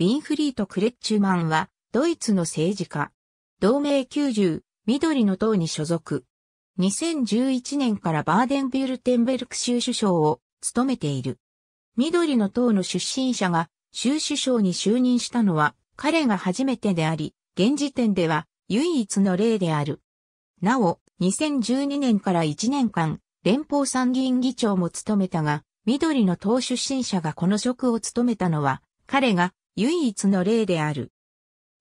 ビンフリート・クレッチュマンは、ドイツの政治家。同盟90、緑の党に所属。2011年からバーデンビュルテンベルク州首相を務めている。緑の党の出身者が州首相に就任したのは彼が初めてであり、現時点では唯一の例である。なお、2012年から1年間、連邦参議院議長も務めたが、緑の党出身者がこの職を務めたのは、彼が唯一の例である。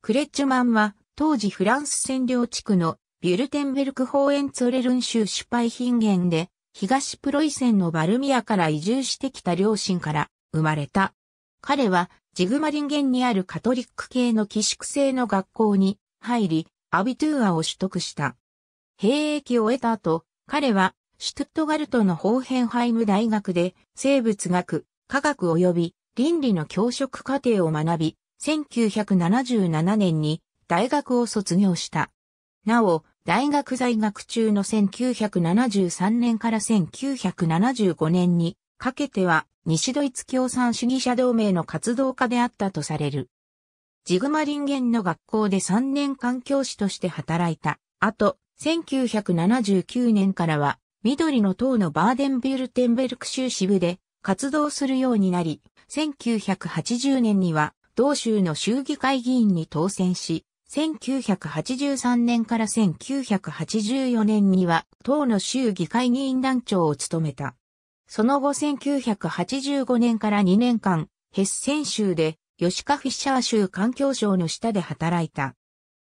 クレッチュマンは、当時フランス占領地区のビュルテンベルクホーエンツオレルン州シュパイヒンゲンで、東プロイセンのバルミアから移住してきた両親から生まれた。彼はジグマリンゲンにあるカトリック系の寄宿制の学校に入り、アビトゥーアを取得した。兵役を得た後、彼はシュトゥットガルトのホーヘンハイム大学で生物学、科学及び倫理の教職課程を学び、1977年に大学を卒業した。なお、大学在学中の1973年から1975年にかけては西ドイツ共産主義者同盟の活動家であったとされる。ジグマリンゲンの学校で3年間教師として働いた。あと、1979年からは緑の党のバーデンビュルテンベルク州支部で活動するようになり、1980年には同州の州議会議員に当選し、1983年から1984年には党の州議会議員団長を務めた。その後1985年から2年間、ヘッセン州で吉川フィッシャー州環境省の下で働いた。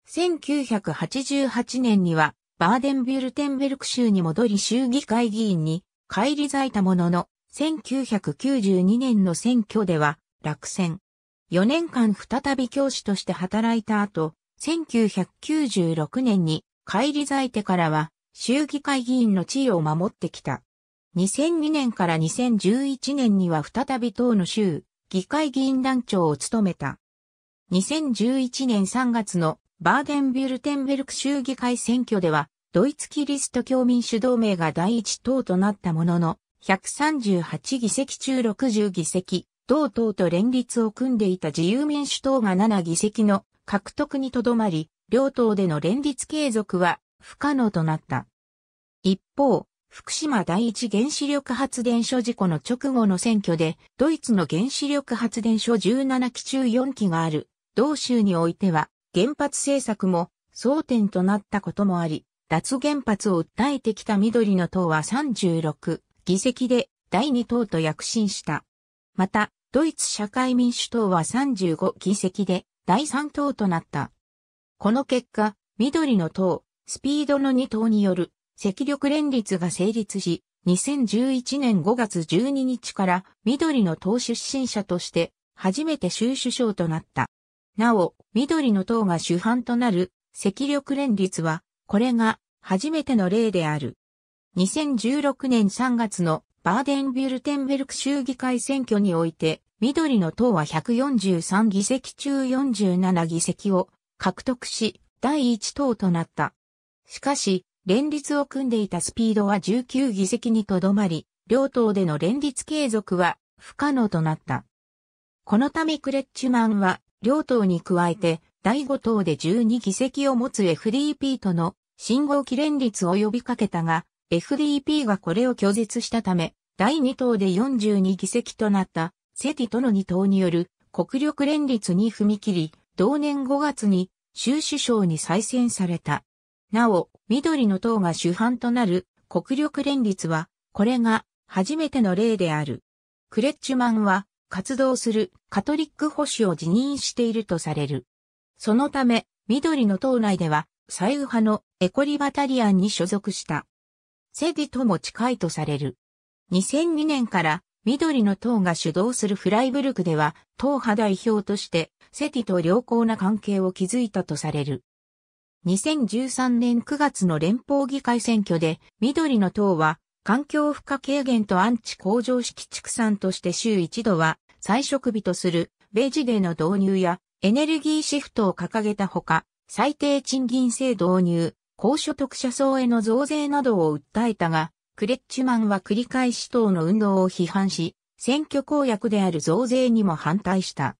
1988年にはバーデンビュルテンベルク州に戻り州議会議員に返り咲いたものの、1992年の選挙では落選。4年間再び教師として働いた後、1996年に帰り咲いてからは衆議会議員の地位を守ってきた。2002年から2011年には再び党の州議会議員団長を務めた。2011年3月のバーデンビュルテンベルク州議会選挙では、ドイツキリスト教民主同盟が第一党となったものの、138議席中60議席、同党と連立を組んでいた自由民主党が7議席の獲得にとどまり、両党での連立継続は不可能となった。一方、福島第一原子力発電所事故の直後の選挙で、ドイツの原子力発電所17基中4基がある、同州においては、原発政策も争点となったこともあり、脱原発を訴えてきた緑の党は36、議席で第2党と躍進した。また、ドイツ社会民主党は35議席で第3党となった。この結果、緑の党、スピードの2党による赤力連立が成立し、2011年5月12日から緑の党出身者として初めて州首相となった。なお、緑の党が主犯となる赤力連立は、これが初めての例である。2016年3月のバーデンビュルテンベルク州議会選挙において、緑の党は143議席中47議席を獲得し、第一党となった。しかし、連立を組んでいたスピードは19議席にとどまり、両党での連立継続は不可能となった。このためクレッチュマンは、両党に加えて、第5党で12議席を持つ FDP との信号機連立を呼びかけたが、FDP がこれを拒絶したため、第2党で42議席となったセティとの2党による国力連立に踏み切り、同年5月に州首相に再選された。なお、緑の党が主犯となる国力連立は、これが初めての例である。クレッチュマンは活動するカトリック保守を辞任しているとされる。そのため、緑の党内では、左右派のエコリバタリアンに所属した。セディとも近いとされる。2002年から緑の党が主導するフライブルクでは党派代表としてセティと良好な関係を築いたとされる。2013年9月の連邦議会選挙で緑の党は環境負荷軽減とアンチ工場式畜産として週一度は菜食日とするベジデの導入やエネルギーシフトを掲げたほか最低賃金制導入、高所得者層への増税などを訴えたが、クレッチマンは繰り返し党の運動を批判し、選挙公約である増税にも反対した。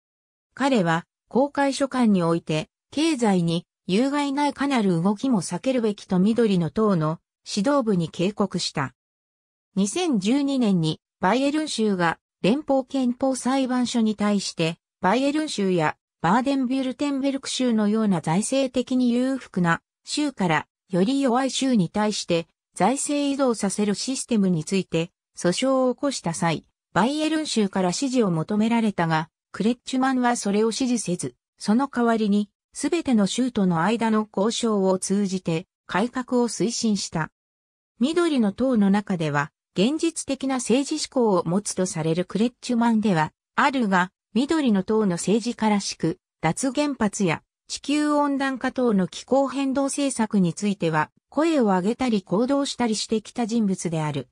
彼は、公開書簡において、経済に有害ないかなる動きも避けるべきと緑の党の指導部に警告した。2012年にバイエルン州が連邦憲法裁判所に対して、バイエルン州やバーデンビュルテンベルク州のような財政的に裕福な州からより弱い州に対して財政移動させるシステムについて訴訟を起こした際、バイエルン州から支持を求められたが、クレッチュマンはそれを支持せず、その代わりに、すべての州との間の交渉を通じて改革を推進した。緑の党の中では、現実的な政治思考を持つとされるクレッチュマンでは、あるが、緑の党の政治からしく、脱原発や地球温暖化等の気候変動政策については、声を上げたり行動したりしてきた人物である。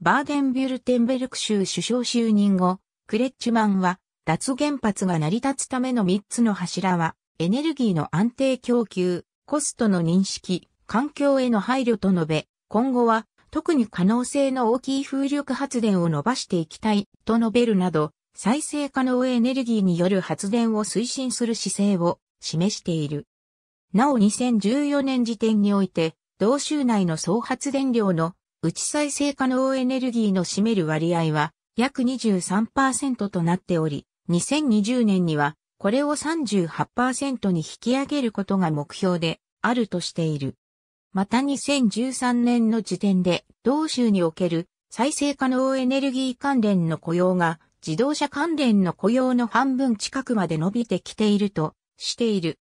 バーデンビュルテンベルク州首相就任後、クレッチマンは、脱原発が成り立つための3つの柱は、エネルギーの安定供給、コストの認識、環境への配慮と述べ、今後は、特に可能性の大きい風力発電を伸ばしていきたい、と述べるなど、再生可能エネルギーによる発電を推進する姿勢を示している。なお2014年時点において、同州内の総発電量の内再生可能エネルギーの占める割合は約23%となっており、2020年にはこれを38%に引き上げることが目標であるとしている。また2013年の時点で同州における再生可能エネルギー関連の雇用が自動車関連の雇用の半分近くまで伸びてきているとしている。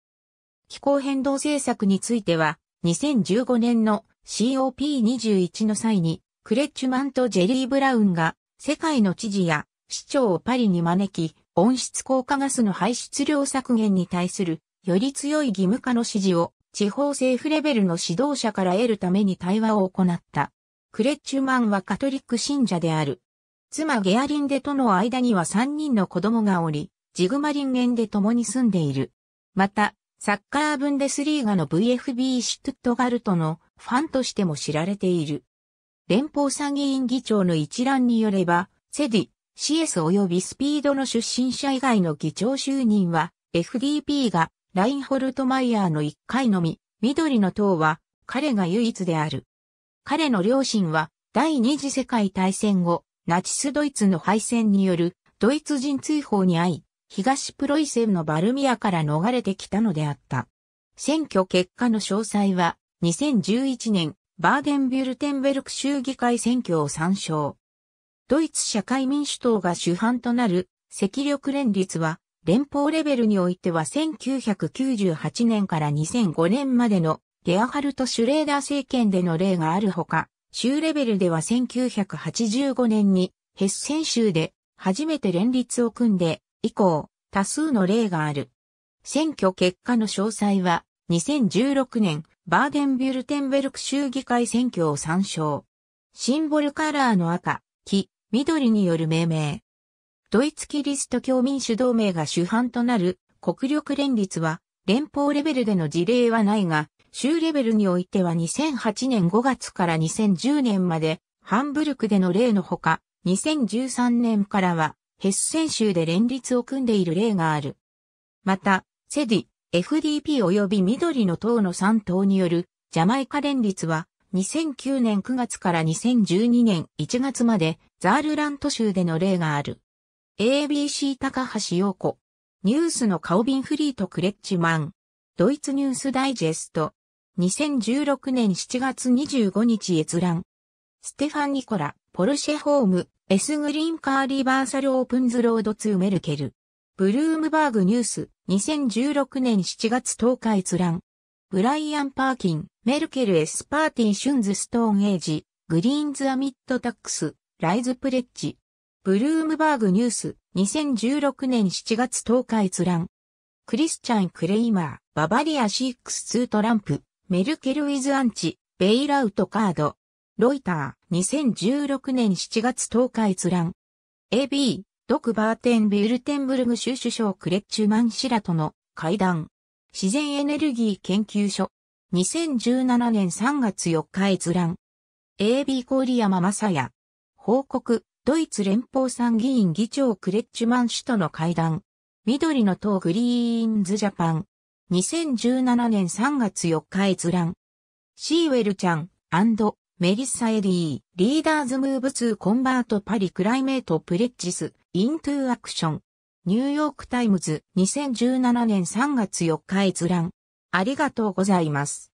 気候変動政策については、2015年の COP21 の際に、クレッチュマンとジェリー・ブラウンが、世界の知事や市長をパリに招き、温室効果ガスの排出量削減に対する、より強い義務化の指示を、地方政府レベルの指導者から得るために対話を行った。クレッチュマンはカトリック信者である。妻ゲアリンデとの間には3人の子供がおり、ジグマリンゲンで共に住んでいる。また、サッカーブンデスリーガの VFB シュトゥットガルトのファンとしても知られている。連邦参議院議長の一覧によれば、セディ、CS 及びスピードの出身者以外の議長就任は、FDP がラインホルトマイヤーの1回のみ、緑の党は彼が唯一である。彼の両親は第二次世界大戦後、ナチスドイツの敗戦によるドイツ人追放に遭い、東プロイセンのバルミアから逃れてきたのであった。選挙結果の詳細は、2011年、バーデンビュルテンベルク州議会選挙を参照。ドイツ社会民主党が主犯となる、赤力連立は、連邦レベルにおいては1998年から2005年までのゲアハルト・シュレーダー政権での例があるほか、州レベルでは1985年にヘッセン州で初めて連立を組んで以降、多数の例がある。選挙結果の詳細は、2016年、バーデンビュルテンベルク州議会選挙を参照。シンボルカラーの赤、黄、緑による命名。ドイツキリスト教民主同盟が主犯となる国力連立は、連邦レベルでの事例はないが、州レベルにおいては2008年5月から2010年まで、ハンブルクでの例のほか、2013年からは、ヘッセン州で連立を組んでいる例がある。また、セディ、FDP 及び緑の党の3党によるジャマイカ連立は2009年9月から2012年1月までザールラント州での例がある。ABC 高橋陽子。ニュースのカオビンフリート・クレッチマン。ドイツニュースダイジェスト。2016年7月25日閲覧。ステファン・ニコラ、ポルシェホーム。エスグリーンカーリバーサルオープンズロード2メルケル。ブルームバーグニュース2016年7月10日閲覧。ブライアン・パーキン、メルケル・エスパーティ・シュンズ・ストーン・エイジ、グリーンズ・アミット・タックス、ライズ・プレッジ。ブルームバーグニュース2016年7月10日閲覧。クリスチャン・クレイマー、ババリアシクス・ツー・トランプ、メルケル・ウィズ・アンチ、ベイラウトカード。ロイター、2016年7月10日閲覧。AB、ドクバーテンビルテンブルグ州首相クレッチュマン氏らとの会談。自然エネルギー研究所。2017年3月4日閲覧。AB 郡山正也。報告、ドイツ連邦参議院議長クレッチュマン氏との会談。緑の党グリーンズジャパン。2017年3月4日閲覧。シーウェルちゃんメリッサ・エディー、リーダーズ・ムーブ・ツー・コンバート・パリ・クライメート・プレッジス、イントゥ・アクション。ニューヨーク・タイムズ、2017年3月4日閲覧。ありがとうございます。